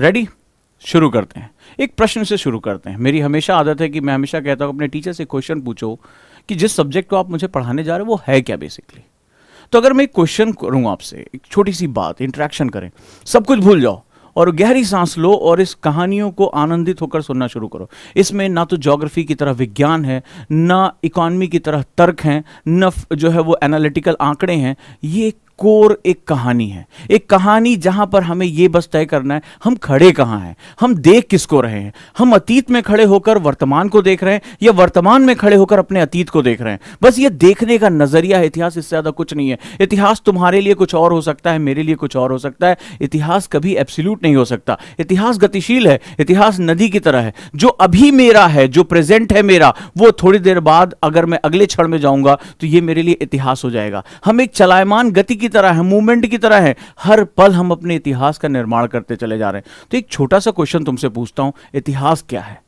Ready शुरू करते हैं एक प्रश्न से शुरू करते हैं मेरी हमेशा आदत है कि मैं हमेशा कहता हूँ अपने टीचर से क्वेश्चन पूछो कि जिस सब्जेक्ट को आप मुझे पढ़ाने जा रहे हो वो है क्या बेसिकली तो अगर मैं एक क्वेश्चन करूं आपसे एक छोटी सी बात इंट्रैक्शन करें सब कुछ भूल जाओ और गहरी सांस लो और इस कहानियों को आनंदित होकर सुनना शुरू करो इसमें ना तो जोग्राफी की तरह विज्ञान है ना इकॉनमी की तरह तर्क हैं न जो है वो एनालिटिकल आंकड़े हैं ये कोर एक कहानी है एक कहानी जहां पर हमें यह बस तय करना है हम खड़े कहां हैं हम देख किसको रहे हैं हम अतीत में खड़े होकर वर्तमान को देख रहे हैं या वर्तमान में खड़े होकर अपने अतीत को देख रहे हैं बस ये देखने का नजरिया इतिहास इससे ज्यादा कुछ नहीं है इतिहास तुम्हारे लिए कुछ और हो सकता है मेरे लिए कुछ और हो सकता है इतिहास कभी एब्सोल्यूट नहीं हो सकता इतिहास गतिशील है इतिहास नदी की तरह है जो अभी मेरा है जो प्रेजेंट है मेरा वो थोड़ी देर बाद अगर मैं अगले क्षण में जाऊंगा तो ये मेरे लिए इतिहास हो जाएगा हम एक चलायमान गति की की तरह है मूवमेंट की तरह है हर पल हम अपने इतिहास का निर्माण करते चले जा रहे हैं तो एक छोटा सा क्वेश्चन तुमसे पूछता हूं इतिहास क्या है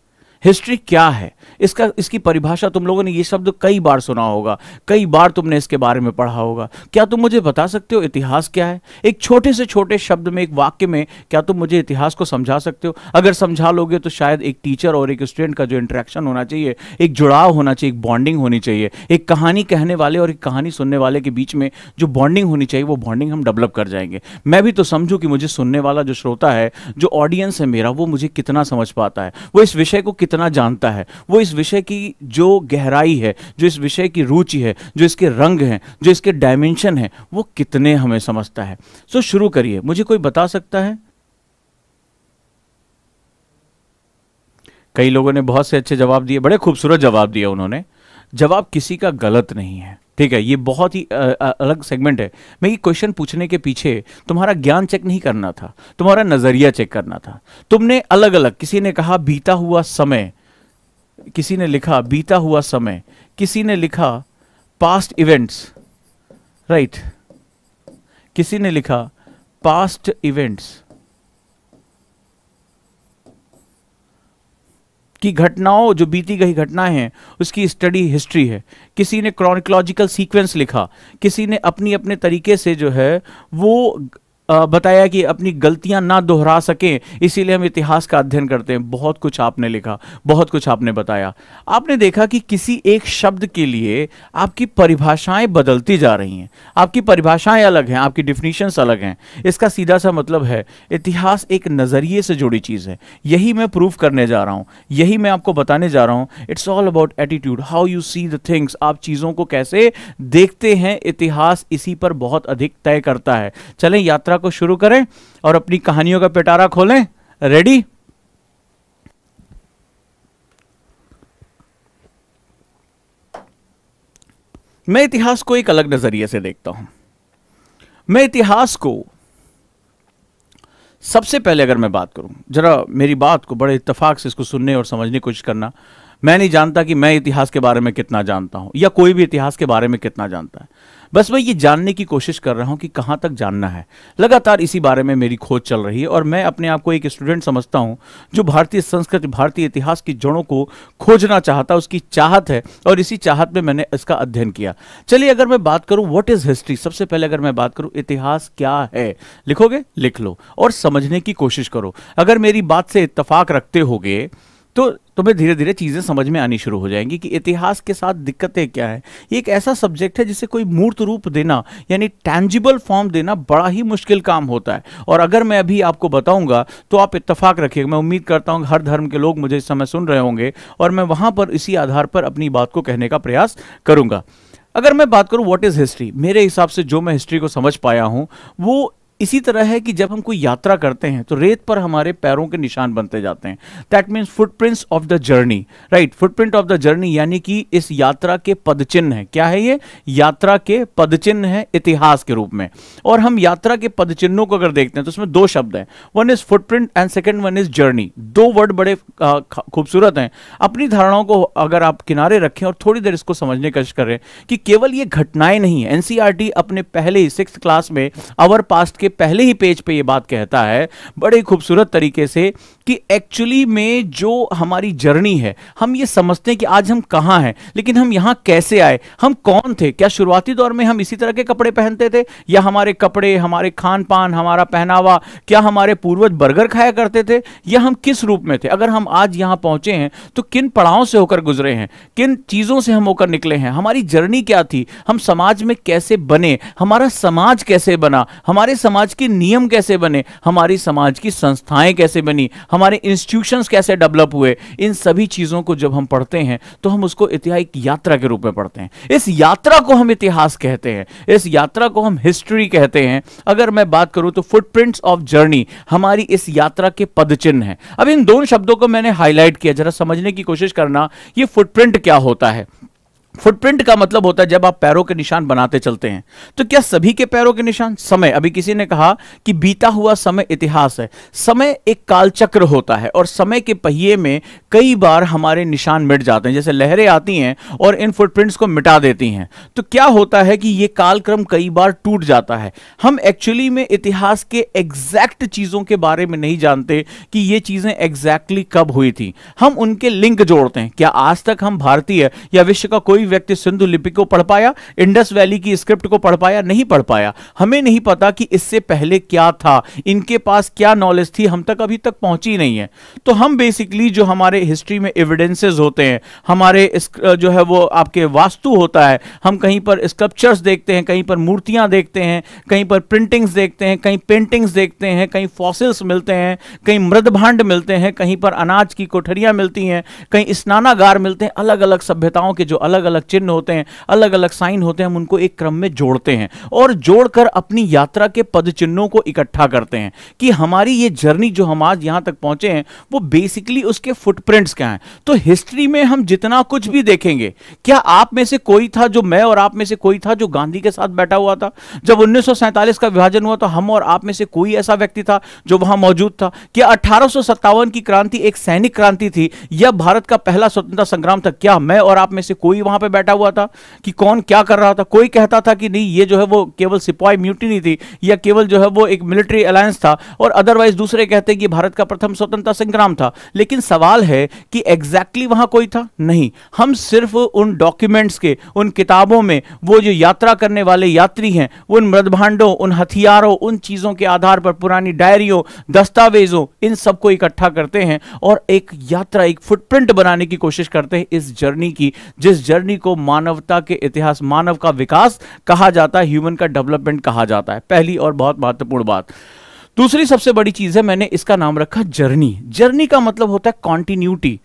हिस्ट्री क्या है इसका इसकी परिभाषा तुम लोगों ने ये शब्द कई बार सुना होगा कई बार तुमने इसके बारे में पढ़ा होगा क्या तुम मुझे बता सकते हो इतिहास क्या है एक छोटे से छोटे शब्द में एक वाक्य में क्या तुम मुझे इतिहास को समझा सकते हो अगर समझा लोगे तो शायद एक टीचर और एक स्टूडेंट का जो इंट्रैक्शन होना चाहिए एक जुड़ाव होना चाहिए एक बॉन्डिंग होनी चाहिए एक कहानी कहने वाले और एक कहानी सुनने वाले के बीच में जो बॉन्डिंग होनी चाहिए वो बॉन्डिंग हम डेवलप कर जाएंगे मैं भी तो समझू कि मुझे सुनने वाला जो श्रोता है जो ऑडियंस है मेरा वो मुझे कितना समझ पाता है वो इस विषय को कितना जानता है वो इस इस विषय की जो गहराई है जो इस विषय की रुचि है जो इसके रंग हैं जो इसके डायमेंशन हैं वो कितने हमें समझता है सो so, शुरू करिए मुझे कोई बता सकता है कई लोगों ने बहुत से अच्छे जवाब दिए बड़े खूबसूरत जवाब दिए उन्होंने जवाब किसी का गलत नहीं है ठीक है ये बहुत ही अलग सेगमेंट है मैं ये क्वेश्चन पूछने के पीछे तुम्हारा ज्ञान चेक नहीं करना था तुम्हारा नजरिया चेक करना था तुमने अलग अलग किसी ने कहा बीता हुआ समय किसी ने लिखा बीता हुआ समय किसी ने लिखा पास्ट इवेंट्स राइट किसी ने लिखा पास्ट इवेंट्स की घटनाओं जो बीती गई घटनाएं हैं उसकी स्टडी हिस्ट्री है किसी ने क्रॉनिकोलॉजिकल सीक्वेंस लिखा किसी ने अपनी अपने तरीके से जो है वो बताया कि अपनी गलतियां ना दोहरा सकें इसीलिए हम इतिहास का अध्ययन करते हैं बहुत कुछ आपने लिखा बहुत कुछ आपने बताया आपने देखा कि किसी एक शब्द के लिए आपकी परिभाषाएं बदलती जा रही हैं आपकी परिभाषाएं अलग हैं आपकी डिफिनीशंस अलग हैं इसका सीधा सा मतलब है इतिहास एक नज़रिए से जुड़ी चीज़ है यही मैं प्रूव करने जा रहा हूँ यही मैं आपको बताने जा रहा हूँ it's all about attitude how you see the things आप चीज़ों को कैसे देखते हैं इतिहास इसी पर बहुत अधिक तय करता है चलें यात्रा को शुरू करें और अपनी कहानियों का पिटारा खोलें रेडी मैं इतिहास को एक अलग नजरिए से देखता हूं मैं इतिहास को सबसे पहले अगर मैं बात करूं जरा मेरी बात को बड़े इतफाक से इसको सुनने और समझने की कोशिश करना मैं नहीं जानता कि मैं इतिहास के बारे में कितना जानता हूं या कोई भी इतिहास के बारे में कितना जानता है बस मैं ये जानने की कोशिश कर रहा हूं कि कहां तक जानना है लगातार इसी बारे में मेरी खोज चल रही है और मैं अपने आप को एक स्टूडेंट समझता हूं जो भारतीय संस्कृति भारतीय इतिहास की जड़ों को खोजना चाहता उसकी चाहत है और इसी चाहत में मैंने इसका अध्ययन किया चलिए अगर मैं बात करूं व्हाट इज हिस्ट्री सबसे पहले अगर मैं बात करूं इतिहास क्या है लिखोगे लिख लो और समझने की कोशिश करो अगर मेरी बात से इतफाक रखते होगे तो तुम्हें धीरे धीरे चीज़ें समझ में आनी शुरू हो जाएंगी कि इतिहास के साथ दिक्कतें क्या है ये एक ऐसा सब्जेक्ट है जिसे कोई मूर्त रूप देना यानी टैंजिबल फॉर्म देना बड़ा ही मुश्किल काम होता है और अगर मैं अभी आपको बताऊंगा तो आप इत्तफाक रखिए मैं उम्मीद करता हूँ हर धर्म के लोग मुझे इस समय सुन रहे होंगे और मैं वहाँ पर इसी आधार पर अपनी बात को कहने का प्रयास करूँगा अगर मैं बात करूं व्हाट इज़ हिस्ट्री मेरे हिसाब से जो मैं हिस्ट्री को समझ पाया हूं वो इसी तरह है कि जब हम कोई यात्रा करते हैं तो रेत पर हमारे पैरों के निशान बनते जाते हैं that means footprints of the journey right footprint of the journey यानी कि इस यात्रा के पदचिन्ह है क्या है ये यात्रा के पदचिन्ह है इतिहास के रूप में और हम यात्रा के पदचिन्हों को अगर देखते हैं तो उसमें दो शब्द हैं one is footprint and second one is journey दो वर्ड बड़े खूबसूरत हैं अपनी धारणाओं को अगर आप किनारे रखें और थोड़ी देर इसको समझने का करें कि केवल ये घटनाएं नहीं है एनसीआरटी e अपने पहले ही सिक्स क्लास में अवर पास्ट के पहले ही पेज पे ये बात कहता है बड़े खूबसूरत तरीके से कि एक्चुअली में जो हमारी जर्नी है हम ये समझते हैं कि आज हम कहाँ हैं लेकिन हम यहाँ कैसे आए हम कौन थे क्या शुरुआती दौर में हम इसी तरह के कपड़े पहनते थे या हमारे कपड़े हमारे खान पान हमारा पहनावा क्या हमारे पूर्वज बर्गर खाया करते थे या हम किस रूप में थे अगर हम आज यहाँ पहुंचे हैं तो किन पड़ाव से होकर गुजरे हैं किन चीज़ों से हम होकर निकले हैं हमारी जर्नी क्या थी हम समाज में कैसे बने हमारा समाज कैसे बना हमारे समाज समाज के नियम कैसे बने हमारी समाज की संस्थाएं कैसे बनी हमारे इंस्टीट्यूशंस कैसे डेवलप हुए इन सभी चीज़ों को जब हम पढ़ते हैं तो हम उसको ऐतिहासिक यात्रा के रूप में पढ़ते हैं इस यात्रा को हम इतिहास कहते हैं इस यात्रा को हम हिस्ट्री कहते हैं अगर मैं बात करूं तो फुटप्रिंट्स ऑफ जर्नी हमारी इस यात्रा के पदचिन्ह है अब इन दोनों शब्दों को मैंने हाईलाइट किया जरा समझने की कोशिश करना ये फुटप्रिंट क्या होता है फुटप्रिंट का मतलब होता है जब आप पैरों के निशान बनाते चलते हैं तो क्या सभी के पैरों के निशान समय अभी किसी ने कहा कि बीता हुआ समय इतिहास है समय एक कालचक्र होता है और समय के पहिए में कई बार हमारे निशान मिट जाते हैं जैसे लहरें आती हैं और इन फुटप्रिंट्स को मिटा देती हैं तो क्या होता है कि ये कालक्रम कई बार टूट जाता है हम एक्चुअली में इतिहास के एग्जैक्ट चीज़ों के बारे में नहीं जानते कि ये चीज़ें एग्जैक्टली कब हुई थी हम उनके लिंक जोड़ते हैं क्या आज तक हम भारतीय या विश्व का कोई कोई व्यक्ति सिंधु लिपि को पढ़ पाया इंडस वैली की स्क्रिप्ट को पढ़ पाया नहीं पढ़ पाया हमें नहीं पता कि इससे पहले क्या था इनके पास क्या नॉलेज थी हम तक अभी तक पहुंची नहीं है तो हम बेसिकली जो हमारे हिस्ट्री में एविडेंसेस होते हैं हमारे जो है वो आपके वास्तु होता है हम कहीं पर स्कल्पचर्स देखते हैं कहीं पर मूर्तियां देखते हैं कहीं पर प्रिंटिंग्स देखते हैं कहीं पेंटिंग्स देखते हैं कहीं फॉसिल्स मिलते हैं कहीं मृदभांड मिलते हैं कहीं पर अनाज की कोठरियां मिलती हैं कहीं स्नानागार मिलते हैं अलग अलग सभ्यताओं के जो अलग अलग चिन्ह होते हैं अलग अलग साइन होते हैं हम उनको एक क्रम में जोड़ते हैं और जोड़कर अपनी यात्रा के पद चिन्हों को इकट्ठा करते हैं कि हमारी ये जर्नी जो हम आज यहां तक पहुंचे हैं वो बेसिकली उसके फुटप्रिंट्स क्या हैं तो हिस्ट्री में हम जितना कुछ भी देखेंगे क्या आप में से कोई था जो मैं और आप में से कोई था जो गांधी के साथ बैठा हुआ था जब उन्नीस का विभाजन हुआ तो हम और आप में से कोई ऐसा व्यक्ति था जो वहां मौजूद था क्या अठारह की क्रांति एक सैनिक क्रांति थी या भारत का पहला स्वतंत्रता संग्राम था क्या मैं और आप में से कोई वहां वहां पे बैठा हुआ था कि कौन क्या कर रहा था कोई कहता था कि नहीं ये जो है वो केवल सिपाही म्यूटी नहीं थी या केवल जो है वो एक मिलिट्री अलायंस था और अदरवाइज दूसरे कहते कि भारत का प्रथम स्वतंत्रता संग्राम था लेकिन सवाल है कि एग्जैक्टली वहां कोई था नहीं हम सिर्फ उन डॉक्यूमेंट्स के उन किताबों में वो जो यात्रा करने वाले यात्री हैं उन मृदभांडों उन हथियारों उन चीज़ों के आधार पर पुरानी डायरियों दस्तावेजों इन सबको इकट्ठा करते हैं और एक यात्रा एक फुटप्रिंट बनाने की कोशिश करते हैं इस जर्नी की जिस जर्नी जर्नी को मानवता के इतिहास मानव का विकास कहा जाता है ह्यूमन का डेवलपमेंट कहा जाता है पहली और बहुत महत्वपूर्ण बात दूसरी सबसे बड़ी चीज है मैंने इसका नाम रखा जर्नी जर्नी का मतलब होता है कॉन्टिन्यूटी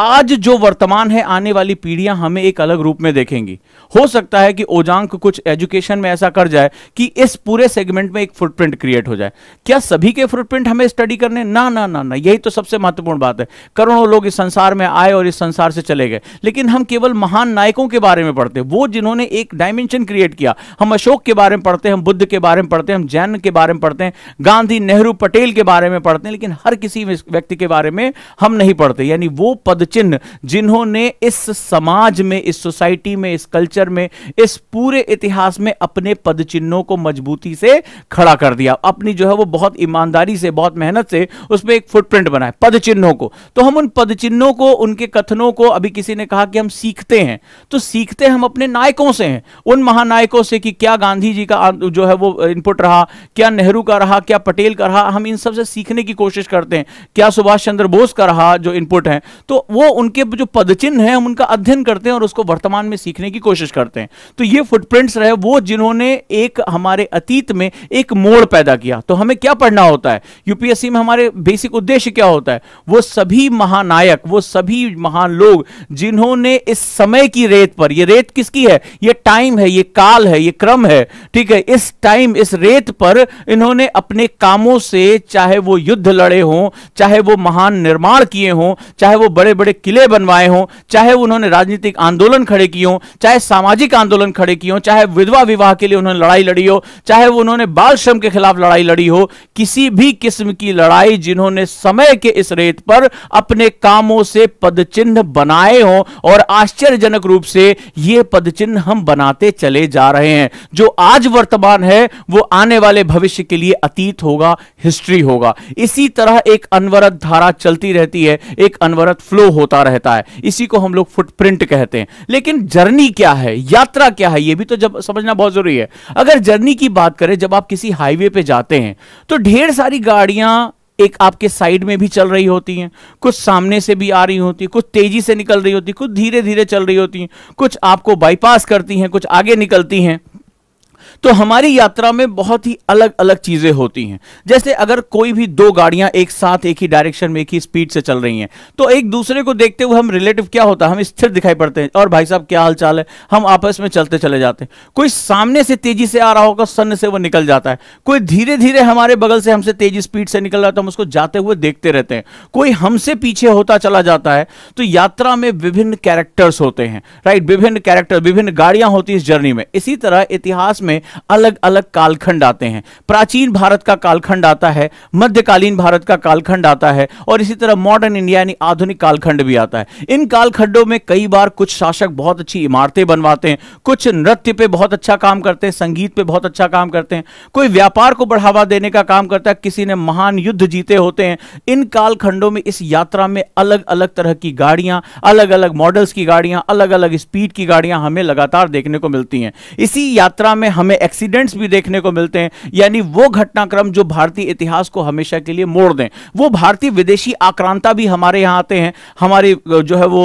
आज जो वर्तमान है आने वाली पीढ़ियां हमें एक अलग रूप में देखेंगी हो सकता है कि ओजांक कुछ एजुकेशन में ऐसा कर जाए कि इस पूरे सेगमेंट में एक फुटप्रिंट क्रिएट हो जाए क्या सभी के फुटप्रिंट हमें स्टडी करने ना ना ना ना यही तो सबसे महत्वपूर्ण बात है करोड़ों लोग इस संसार में आए और इस संसार से चले गए लेकिन हम केवल महान नायकों के बारे में पढ़ते वो जिन्होंने एक डायमेंशन क्रिएट किया हम अशोक के बारे में पढ़ते हैं हम बुद्ध के बारे में पढ़ते हैं हम जैन के बारे में पढ़ते हैं गांधी नेहरू पटेल के बारे में पढ़ते हैं लेकिन हर किसी व्यक्ति के बारे में हम नहीं पढ़ते यानी वो पद चिन्ह जिन्होंने इस समाज में इस सोसाइटी में इस कल्चर में इस पूरे इतिहास में अपने पद चिन्हों को मजबूती से खड़ा कर दिया अपनी जो है वो बहुत ईमानदारी से बहुत मेहनत से उसमें एक फुटप्रिंट बनाए पद चिन्हों को तो हम उन पद चिन्हों को उनके कथनों को अभी किसी ने कहा कि हम सीखते हैं तो सीखते हम अपने नायकों से हैं उन महानायकों से कि क्या गांधी जी का जो है वो इनपुट रहा क्या नेहरू का रहा क्या पटेल का रहा हम इन सबसे सीखने की कोशिश करते हैं क्या सुभाष चंद्र बोस का रहा जो इनपुट है तो वो उनके जो पदचिन्ह है हम उनका अध्ययन करते हैं और उसको वर्तमान में सीखने की कोशिश करते हैं तो ये फुटप्रिंट्स रहे वो जिन्होंने एक हमारे अतीत में एक मोड़ पैदा किया तो हमें क्या पढ़ना होता है यूपीएससी में हमारे बेसिक उद्देश्य क्या होता है वो सभी महानायक वो सभी महान लोग जिन्होंने इस समय की रेत पर ये रेत किसकी है ये टाइम है ये काल है ये क्रम है ठीक है इस टाइम इस रेत पर इन्होंने अपने कामों से चाहे वो युद्ध लड़े हों चाहे वो महान निर्माण किए हों चाहे वो बड़े बड़े किले बनवाए हों चाहे उन्होंने राजनीतिक आंदोलन खड़े किए हों चाहे सामाजिक आंदोलन खड़े किए हों चाहे विधवा विवाह के लिए उन्होंने लड़ाई लड़ी हो चाहे उन्होंने बाल श्रम के खिलाफ लड़ाई लड़ी हो किसी भी किस्म की लड़ाई जिन्होंने समय के इस रेत पर अपने कामों से पदचिन्ह बनाए हों और आश्चर्यजनक रूप से ये पदचिन्ह हम बनाते चले जा रहे हैं जो आज वर्तमान है वो आने वाले भविष्य के लिए अतीत होगा हिस्ट्री होगा इसी तरह एक अनवरत धारा चलती रहती है एक अनवरत फ्लो होता रहता है इसी को हम लोग फुटप्रिंट कहते हैं लेकिन जर्नी क्या है यात्रा क्या है यह भी तो जब समझना बहुत जरूरी है अगर जर्नी की बात करें जब आप किसी हाईवे पे जाते हैं तो ढेर सारी गाड़ियां एक आपके साइड में भी चल रही होती हैं कुछ सामने से भी आ रही होती है कुछ तेजी से निकल रही होती है कुछ धीरे धीरे चल रही होती हैं कुछ आपको बाईपास करती हैं कुछ आगे निकलती हैं तो हमारी यात्रा में बहुत ही अलग अलग चीज़ें होती हैं जैसे अगर कोई भी दो गाड़ियां एक साथ एक ही डायरेक्शन में एक ही स्पीड से चल रही हैं तो एक दूसरे को देखते हुए हम रिलेटिव क्या होता है हम स्थिर दिखाई पड़ते हैं और भाई साहब क्या हाल चाल है हम आपस में चलते चले जाते हैं कोई सामने से तेजी से आ रहा होगा सन्न से वो निकल जाता है कोई धीरे धीरे हमारे बगल से हमसे तेजी स्पीड से निकल रहा है हम उसको जाते हुए देखते रहते हैं कोई हमसे पीछे होता चला जाता है तो यात्रा में विभिन्न कैरेक्टर्स होते हैं राइट विभिन्न कैरेक्टर विभिन्न गाड़ियां होती है इस जर्नी में इसी तरह इतिहास में अलग अलग कालखंड आते हैं प्राचीन भारत का कालखंड आता है मध्यकालीन भारत का कालखंड आता है और इसी तरह मॉडर्न इंडिया यानी आधुनिक कालखंड भी आता है इन कालखंडों में कई बार कुछ शासक बहुत अच्छी इमारतें बनवाते हैं कुछ नृत्य पे बहुत अच्छा काम करते हैं संगीत पे बहुत अच्छा काम करते हैं कोई व्यापार को बढ़ावा देने का काम करता है किसी ने महान युद्ध जीते होते हैं इन कालखंडों में इस यात्रा में अलग अलग तरह की गाड़ियां अलग अलग मॉडल्स की गाड़ियां अलग अलग स्पीड की गाड़ियां हमें लगातार देखने को मिलती हैं इसी यात्रा में हमें एक्सीडेंट्स भी देखने को मिलते हैं यानी वो घटनाक्रम जो भारतीय इतिहास को हमेशा के लिए मोड़ दें वो भारतीय विदेशी आक्रांता भी हमारे यहाँ आते हैं हमारी जो है वो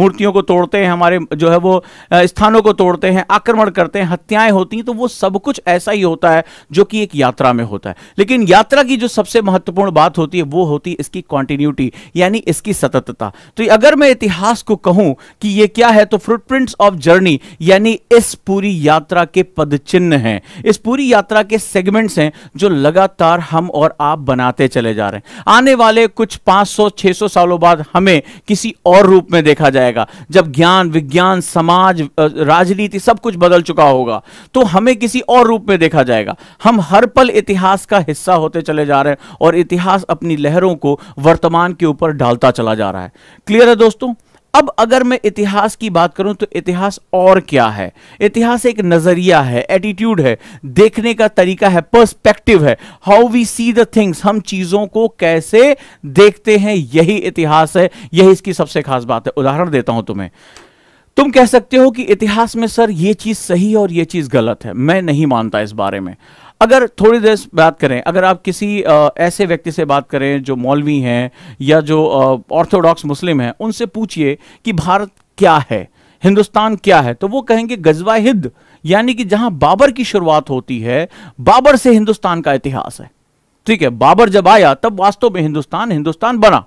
मूर्तियों को तोड़ते हैं हमारे जो है वो स्थानों को तोड़ते हैं आक्रमण करते हैं हत्याएं होती हैं तो वो सब कुछ ऐसा ही होता है जो कि एक यात्रा में होता है लेकिन यात्रा की जो सबसे महत्वपूर्ण बात होती है वो होती है इसकी कॉन्टिन्यूटी यानी इसकी सततता तो अगर मैं इतिहास को कहूं कि ये क्या है तो फुटप्रिंट्स ऑफ जर्नी यानी इस पूरी यात्रा के पदचिन्ह भिन्न हैं इस पूरी यात्रा के सेगमेंट्स हैं जो लगातार हम और आप बनाते चले जा रहे हैं आने वाले कुछ 500-600 सालों बाद हमें किसी और रूप में देखा जाएगा जब ज्ञान विज्ञान समाज राजनीति सब कुछ बदल चुका होगा तो हमें किसी और रूप में देखा जाएगा हम हर पल इतिहास का हिस्सा होते चले जा रहे हैं और इतिहास अपनी लहरों को वर्तमान के ऊपर डालता चला जा रहा है क्लियर है दोस्तों अब अगर मैं इतिहास की बात करूं तो इतिहास और क्या है इतिहास एक नजरिया है एटीट्यूड है देखने का तरीका है पर्सपेक्टिव है how we see the things हम चीजों को कैसे देखते हैं यही इतिहास है यही इसकी सबसे खास बात है उदाहरण देता हूं तुम्हें तुम कह सकते हो कि इतिहास में सर ये चीज सही है और ये चीज गलत है मैं नहीं मानता इस बारे में अगर थोड़ी देर बात करें अगर आप किसी आ, ऐसे व्यक्ति से बात करें जो मौलवी हैं या जो ऑर्थोडॉक्स मुस्लिम हैं उनसे पूछिए कि भारत क्या है हिंदुस्तान क्या है तो वो कहेंगे गजवा हिद यानी कि जहां बाबर की शुरुआत होती है बाबर से हिंदुस्तान का इतिहास है ठीक है बाबर जब आया तब वास्तव में हिंदुस्तान हिंदुस्तान बना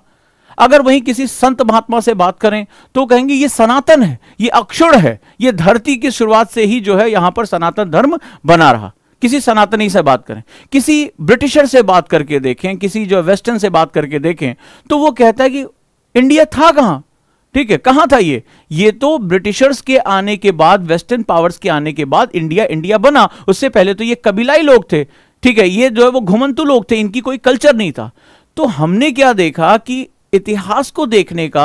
अगर वहीं किसी संत महात्मा से बात करें तो कहेंगे ये सनातन है ये अक्षुण है ये धरती की शुरुआत से ही जो है यहां पर सनातन धर्म बना रहा किसी सनातनी से बात करें किसी ब्रिटिशर से बात करके देखें किसी जो वेस्टर्न से बात करके देखें तो वो कहता है कि इंडिया था कहां ठीक है कहां था ये ये तो ब्रिटिशर्स के आने के बाद वेस्टर्न पावर्स के आने के बाद इंडिया इंडिया बना उससे पहले तो ये कबीलाई लोग थे ठीक है ये जो है वो घुमंतु लोग थे इनकी कोई कल्चर नहीं था तो हमने क्या देखा कि इतिहास को देखने का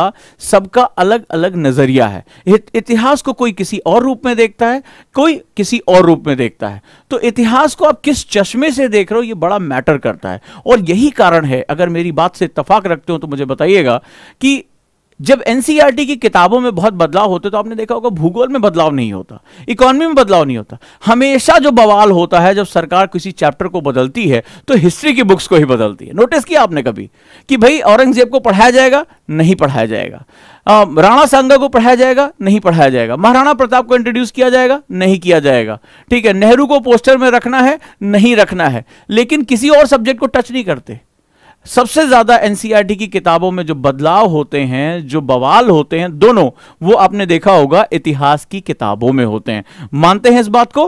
सबका अलग अलग नजरिया है इतिहास को कोई किसी और रूप में देखता है कोई किसी और रूप में देखता है तो इतिहास को आप किस चश्मे से देख रहे हो ये बड़ा मैटर करता है और यही कारण है अगर मेरी बात से इतफाक रखते हो तो मुझे बताइएगा कि जब एनसीईआरटी e की किताबों में बहुत बदलाव होते तो आपने देखा होगा भूगोल में बदलाव नहीं होता इकोनॉमी में बदलाव नहीं होता हमेशा जो बवाल होता है जब सरकार किसी चैप्टर को बदलती है तो हिस्ट्री की बुक्स को ही बदलती है नोटिस किया आपने कभी कि भाई औरंगजेब को पढ़ाया जाएगा नहीं पढ़ाया जाएगा राणा सांगा को पढ़ाया जाएगा नहीं पढ़ाया जाएगा महाराणा प्रताप को इंट्रोड्यूस किया जाएगा नहीं किया जाएगा ठीक है नेहरू को पोस्टर में रखना है नहीं रखना है लेकिन किसी और सब्जेक्ट को टच नहीं करते सबसे ज्यादा एनसीईआरटी e की किताबों में जो बदलाव होते हैं जो बवाल होते हैं दोनों वो आपने देखा होगा इतिहास की किताबों में होते हैं मानते हैं इस बात को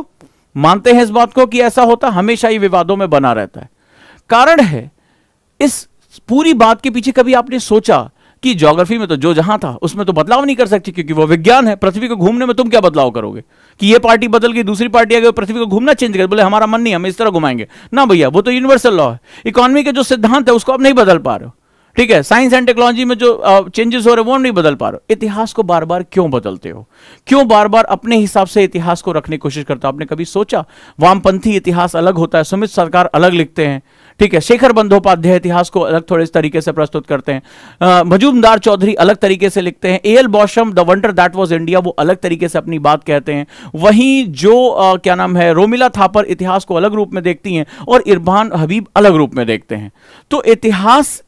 मानते हैं इस बात को कि ऐसा होता हमेशा ही विवादों में बना रहता है कारण है इस पूरी बात के पीछे कभी आपने सोचा कि ज्योग्राफी में तो जो जहां था उसमें तो बदलाव नहीं कर सकती क्योंकि वो विज्ञान है पृथ्वी को घूमने में तुम क्या बदलाव करोगे कि ये पार्टी बदल गई दूसरी पार्टी आ गई पृथ्वी को घूमना चेंज कर बोले हमारा मन नहीं हम इस तरह घुमाएंगे ना भैया वो तो यूनिवर्सल लॉ है इकोनॉमी के जो सिद्धांत है उसको आप नहीं बदल पा रहे हो ठीक है साइंस एंड टेक्नोलॉजी में जो चेंजेस हो रहे हैं वो नहीं बदल पा रहे इतिहास को बार बार क्यों बदलते हो क्यों बार बार अपने हिसाब से इतिहास को रखने की कोशिश करते हो आपने कभी सोचा वामपंथी इतिहास अलग होता है सुमित सरकार अलग लिखते हैं ठीक है शेखर बंदोपाध्याय इतिहास को अलग थोड़े तरीके से प्रस्तुत करते हैं मजूमदार चौधरी अलग तरीके से लिखते हैं A L Basham the wonder that was India वो अलग तरीके से अपनी बात कहते हैं वहीं जो आ, क्या नाम है रोमिला थापर इतिहास को अलग रूप में देखती हैं और इरफान हबीब अलग रूप में देखते हैं तो इतिहास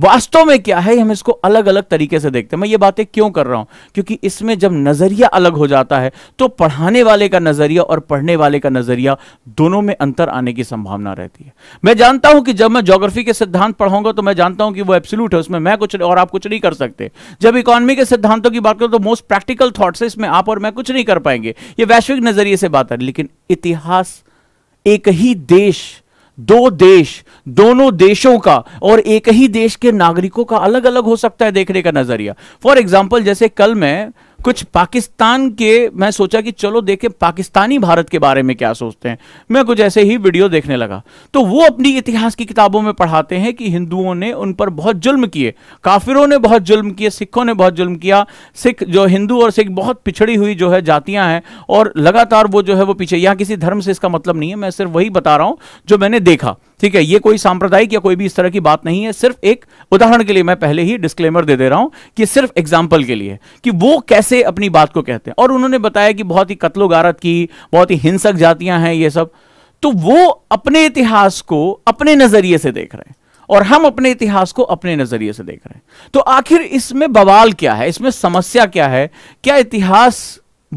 वास्तव में क्या है हम इसको अलग अलग तरीके से देखते हैं मैं ये बातें क्यों कर रहा हूं क्योंकि इसमें जब नजरिया अलग हो जाता है तो पढ़ाने वाले का नजरिया और पढ़ने वाले का नजरिया दोनों में अंतर आने की संभावना रहती है मैं जानता हूं कि जब मैं ज्योग्राफी के सिद्धांत पढ़ाऊंगा तो मैं जानता हूं कि वो एब्सोल्यूट है उसमें मैं कुछ और आप कुछ नहीं कर सकते जब इकोनॉमी के सिद्धांतों की बात करूं तो मोस्ट प्रैक्टिकल थॉट है इसमें आप और मैं कुछ नहीं कर पाएंगे ये वैश्विक नजरिए से बात है लेकिन इतिहास एक ही देश दो देश दोनों देशों का और एक ही देश के नागरिकों का अलग अलग हो सकता है देखने का नजरिया फॉर एग्जाम्पल जैसे कल मैं कुछ पाकिस्तान के मैं सोचा कि चलो देखें पाकिस्तानी भारत के बारे में क्या सोचते हैं मैं कुछ ऐसे ही वीडियो देखने लगा तो वो अपनी इतिहास की किताबों में पढ़ाते हैं कि हिंदुओं ने उन पर बहुत जुल्म किए काफिरों ने बहुत जुल्म किए सिखों ने बहुत जुल्म किया सिख जो हिंदू और सिख बहुत पिछड़ी हुई जो है जातियां हैं और लगातार वो जो है वो पीछे यहाँ किसी धर्म से इसका मतलब नहीं है मैं सिर्फ वही बता रहा हूँ जो मैंने देखा ठीक है ये कोई सांप्रदायिक या कोई भी इस तरह की बात नहीं है सिर्फ एक उदाहरण के लिए मैं पहले ही डिस्क्लेमर दे दे रहा हूं कि सिर्फ एग्जाम्पल के लिए कि वो कैसे से अपनी बात को कहते हैं और उन्होंने बताया कि बहुत ही कत्लो गारत की बहुत ही हिंसक जातियां हैं ये सब तो वो अपने इतिहास को अपने नजरिए से देख रहे हैं और हम अपने इतिहास को अपने नजरिए से देख रहे हैं तो आखिर इसमें बवाल क्या है इसमें समस्या क्या है क्या इतिहास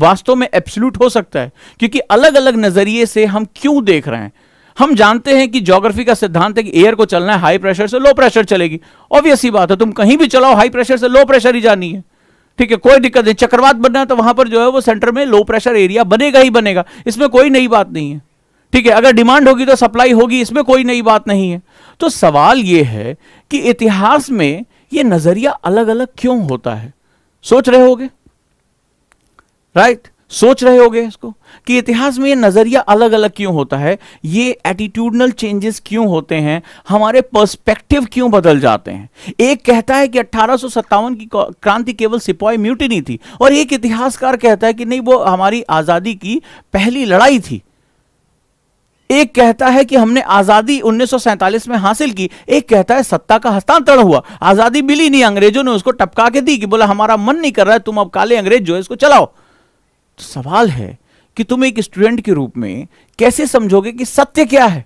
वास्तव में एब्सोल्यूट हो सकता है क्योंकि अलग अलग नजरिए से हम क्यों देख रहे हैं हम जानते हैं कि ज्योग्राफी का सिद्धांत है कि एयर को चलना है हाई प्रेशर से लो प्रेशर चलेगी ऑब्वियस ही बात है तुम कहीं भी चलाओ हाई प्रेशर से लो प्रेशर ही जानी है ठीक है कोई दिक्कत नहीं चक्रवात बनना है तो वहां पर जो है वो सेंटर में लो प्रेशर एरिया बनेगा ही बनेगा इसमें कोई नई बात नहीं है ठीक है अगर डिमांड होगी तो सप्लाई होगी इसमें कोई नई बात नहीं है तो सवाल ये है कि इतिहास में ये नजरिया अलग अलग क्यों होता है सोच रहे होगे राइट right? सोच रहे हो इसको कि इतिहास में ये नज़रिया अलग अलग क्यों होता है ये एटीट्यूडनल चेंजेस क्यों होते हैं हमारे पर्सपेक्टिव क्यों बदल जाते हैं एक कहता है कि अट्ठारह की क्रांति केवल सिपाही म्यूटी नहीं थी और एक इतिहासकार कहता है कि नहीं वो हमारी आज़ादी की पहली लड़ाई थी एक कहता है कि हमने आजादी 1947 में हासिल की एक कहता है सत्ता का हस्तांतरण हुआ आजादी मिली नहीं अंग्रेजों ने उसको टपका के दी कि बोला हमारा मन नहीं कर रहा है तुम अब काले अंग्रेज जो है इसको चलाओ तो सवाल है कि तुम एक स्टूडेंट के रूप में कैसे समझोगे कि सत्य क्या है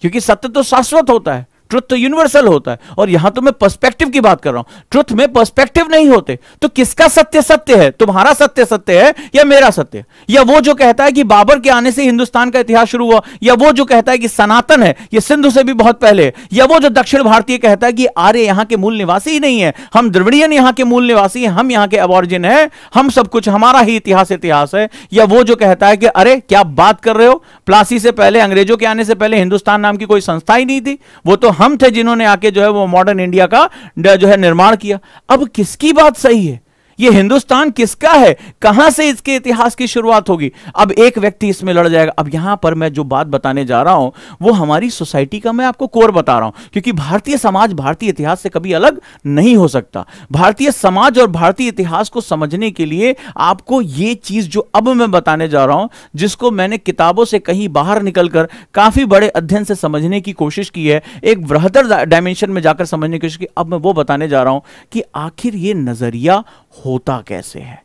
क्योंकि सत्य तो शाश्वत होता है ट्रुथ तो यूनिवर्सल होता है और यहां तो मैं पर्सपेक्टिव की बात कर रहा हूं ट्रुथ में पर्सपेक्टिव नहीं होते तो किसका सत्य सत्य है तुम्हारा सत्य सत्य है या मेरा सत्य या वो जो कहता है कि बाबर के आने से हिंदुस्तान का इतिहास शुरू हुआ या वो जो कहता है कि सनातन है ये सिंधु से भी बहुत पहले या वो जो दक्षिण भारतीय कहता है कि आर्य यहां के मूल निवासी ही नहीं है हम द्रविड़ियन यहां के मूल निवासी हैं हम यहां के अबॉर्जिन है हम सब कुछ हमारा ही इतिहास इतिहास है या वो जो कहता है कि अरे क्या बात कर रहे हो प्लासी से पहले अंग्रेजों के आने से पहले हिंदुस्तान नाम की कोई संस्था ही नहीं थी वो तो हम थे जिन्होंने आके जो है वो मॉडर्न इंडिया का जो है निर्माण किया अब किसकी बात सही है ये हिंदुस्तान किसका है कहां से इसके इतिहास की शुरुआत होगी अब एक व्यक्ति इसमें लड़ जाएगा अब यहां पर मैं जो बात बताने जा रहा हूं वो हमारी सोसाइटी का मैं आपको कोर बता रहा हूं क्योंकि भारतीय समाज भारतीय इतिहास से कभी अलग नहीं हो सकता भारतीय समाज और भारतीय इतिहास को समझने के लिए आपको ये चीज जो अब मैं बताने जा रहा हूं जिसको मैंने किताबों से कहीं बाहर निकलकर काफी बड़े अध्ययन से समझने की कोशिश की है एक बृहतर डायमेंशन में जाकर समझने की कोशिश की अब मैं वो बताने जा रहा हूं कि आखिर ये नजरिया होता कैसे है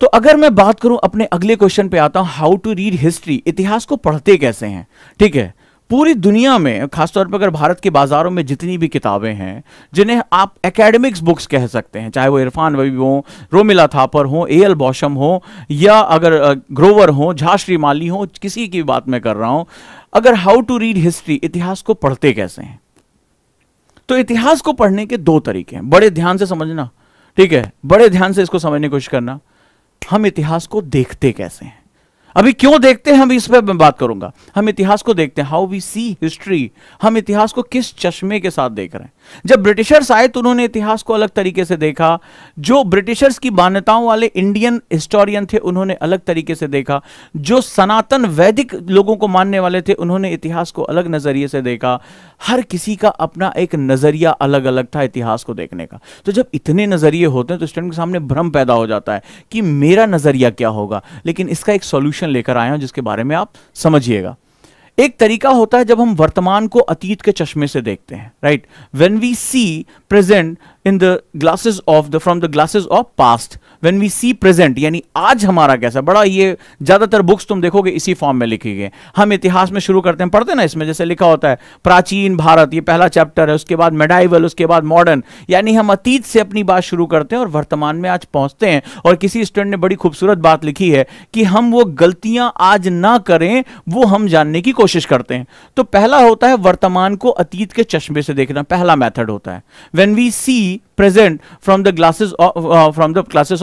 तो अगर मैं बात करूं अपने अगले क्वेश्चन पे आता हूं हाउ टू रीड हिस्ट्री इतिहास को पढ़ते कैसे हैं ठीक है पूरी दुनिया में खासतौर पर अगर भारत के बाजारों में जितनी भी किताबें हैं जिन्हें आप एकेडमिक्स बुक्स कह सकते हैं चाहे वो इरफान वबी हों रोमिला थापर हों ए एल बौशम हो या अगर ग्रोवर हों झाश्री माली हों किसी की बात मैं कर रहा हूं अगर हाउ टू रीड हिस्ट्री इतिहास को पढ़ते कैसे हैं तो इतिहास को पढ़ने के दो तरीके हैं बड़े ध्यान से समझना ठीक है बड़े ध्यान से इसको समझने की कोशिश करना हम इतिहास को देखते कैसे हैं अभी क्यों देखते हैं हम इस पर मैं बात करूंगा हम इतिहास को देखते हैं हाउ वी सी हिस्ट्री हम इतिहास को किस चश्मे के साथ देख रहे हैं जब ब्रिटिशर्स आए तो उन्होंने इतिहास को अलग तरीके से देखा जो ब्रिटिशर्स की मान्यताओं वाले इंडियन हिस्टोरियन थे उन्होंने अलग तरीके से देखा जो सनातन वैदिक लोगों को मानने वाले थे उन्होंने इतिहास को अलग नजरिए से देखा हर किसी का अपना एक नजरिया अलग अलग था इतिहास को देखने का तो जब इतने नजरिए होते हैं तो स्टूडेंट के सामने भ्रम पैदा हो जाता है कि मेरा नजरिया क्या होगा लेकिन इसका एक सोल्यूशन लेकर आया हूं जिसके बारे में आप समझिएगा एक तरीका होता है जब हम वर्तमान को अतीत के चश्मे से देखते हैं right when we see present in the glasses of the from the glasses of past when we see present यानी आज हमारा कैसा बड़ा ये ज्यादातर बुक्स तुम देखोगे इसी फॉर्म में लिखी गई हम इतिहास में शुरू करते हैं पढ़ते ना इसमें जैसे लिखा होता है प्राचीन भारत ये पहला चैप्टर है उसके बाद मेडाइवल उसके बाद मॉडर्न यानी हम अतीत से अपनी बात शुरू करते हैं और वर्तमान में आज पहुंचते हैं और किसी स्टूडेंट ने बड़ी खूबसूरत बात लिखी है कि हम वो गलतियां आज ना करें वो हम जानने की कोशिश करते हैं तो पहला होता है वर्तमान को अतीत के चश्मे से देखना पहला मैथड होता है when we see see present from the glasses of, uh, from the classes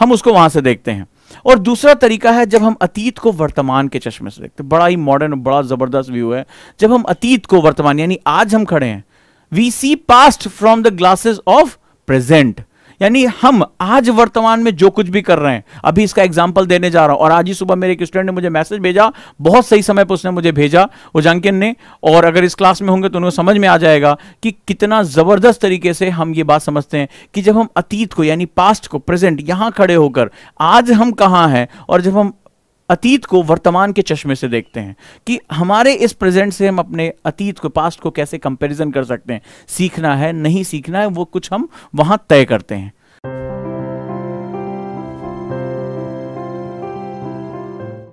हम उसको वहां से देखते हैं और दूसरा तरीका है जब हम अतीत को वर्तमान के चश्मे से देखते हैं बड़ा ही मॉडर्न और बड़ा ज़बरदस्त व्यू है जब हम अतीत को वर्तमान यानी आज हम खड़े हैं we see past from the glasses of present यानी हम आज वर्तमान में जो कुछ भी कर रहे हैं अभी इसका एग्जाम्पल देने जा रहा हूं और आज ही सुबह मेरे एक स्टूडेंट ने मुझे मैसेज भेजा बहुत सही समय पर उसने मुझे भेजा उजांकिन ने और अगर इस क्लास में होंगे तो उनको समझ में आ जाएगा कि कितना जबरदस्त तरीके से हम ये बात समझते हैं कि जब हम अतीत को यानी पास्ट को प्रेजेंट यहां खड़े होकर आज हम कहां हैं और जब हम अतीत को वर्तमान के चश्मे से देखते हैं कि हमारे इस प्रेजेंट से हम अपने अतीत को पास्ट को कैसे कंपैरिजन कर सकते हैं सीखना है नहीं सीखना है वो कुछ हम वहां तय करते हैं